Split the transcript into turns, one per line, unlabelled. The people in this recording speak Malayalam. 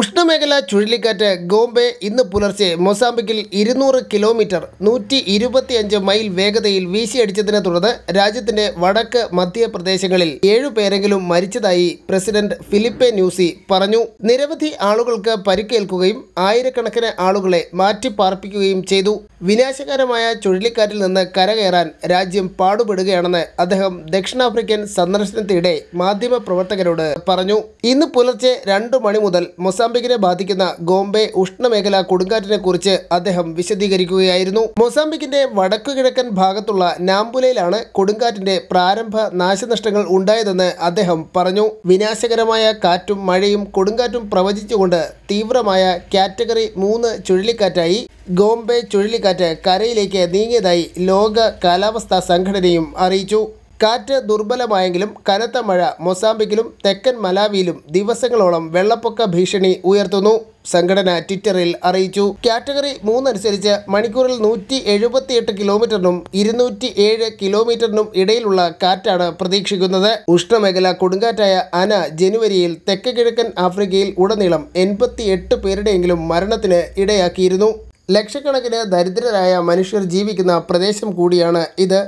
ഉഷ്ണമേഖലാ ചുഴലിക്കാറ്റ് ഗോംബെ ഇന്ന് പുലർച്ചെ മൊസാംബിക്കിൽ ഇരുന്നൂറ് കിലോമീറ്റർ നൂറ്റി ഇരുപത്തിയഞ്ച് മൈൽ വേഗതയിൽ വീശിയടിച്ചതിനെ തുടർന്ന് രാജ്യത്തിന്റെ വടക്ക് മധ്യപ്രദേശങ്ങളിൽ പ്രദേശങ്ങളിൽ ഏഴുപേരെങ്കിലും മരിച്ചതായി പ്രസിഡന്റ് ഫിലിപ്പെ ന്യൂസി പറഞ്ഞു നിരവധി ആളുകൾക്ക് പരിക്കേൽക്കുകയും ആയിരക്കണക്കിന് ആളുകളെ മാറ്റിപ്പാർപ്പിക്കുകയും ചെയ്തു വിനാശകരമായ ചുഴലിക്കാറ്റിൽ നിന്ന് കരകയറാൻ രാജ്യം പാടുപെടുകയാണെന്ന് അദ്ദേഹം ദക്ഷിണാഫ്രിക്കൻ സന്ദർശനത്തിനിടെ മാധ്യമപ്രവർത്തകരോട് പറഞ്ഞു ഇന്ന് പുലർച്ചെ രണ്ടു മണി മുതൽ മൊസാംബിക്കിനെ ബാധിക്കുന്ന ഗോംബെ ഉഷ്ണമേഖല കൊടുങ്കാറ്റിനെക്കുറിച്ച് അദ്ദേഹം വിശദീകരിക്കുകയായിരുന്നു മൊസാംബിക്കിന്റെ വടക്കുകിഴക്കൻ ഭാഗത്തുള്ള നാംബുലയിലാണ് കൊടുങ്കാറ്റിന്റെ പ്രാരംഭ നാശനഷ്ടങ്ങൾ ഉണ്ടായതെന്ന് അദ്ദേഹം പറഞ്ഞു വിനാശകരമായ കാറ്റും മഴയും കൊടുങ്കാറ്റും പ്രവചിച്ചുകൊണ്ട് തീവ്രമായ കാറ്റഗറി മൂന്ന് ചുഴലിക്കാറ്റായി ഗോംബെ ചുഴലിക്കാറ്റ് കരയിലേക്ക് നീങ്ങിയതായി ലോക കാലാവസ്ഥാ സംഘടനയും അറിയിച്ചു കാറ്റ് ദുർബലമായെങ്കിലും കനത്ത മഴ മൊസാംബിക്കിലും തെക്കൻ മലാവിയിലും ദിവസങ്ങളോളം വെള്ളപ്പൊക്ക ഭീഷണി ഉയർത്തുന്നു സംഘടന ട്വിറ്ററിൽ അറിയിച്ചു കാറ്റഗറി മൂന്നനുസരിച്ച് മണിക്കൂറിൽ നൂറ്റി എഴുപത്തിയെട്ട് കിലോമീറ്ററിനും ഇരുന്നൂറ്റി ഏഴ് കിലോമീറ്ററിനും ഇടയിലുള്ള കാറ്റാണ് പ്രതീക്ഷിക്കുന്നത് ഉഷ്ണമേഖല കൊടുങ്കാറ്റായ അന ജനുവരിയിൽ തെക്ക് കിഴക്കൻ ആഫ്രിക്കയിൽ ഉടനീളം എട്ട് പേരുടെയെങ്കിലും മരണത്തിന് ഇടയാക്കിയിരുന്നു ലക്ഷക്കണക്കിന് ദരിദ്രരായ മനുഷ്യർ ജീവിക്കുന്ന പ്രദേശം കൂടിയാണ് ഇത്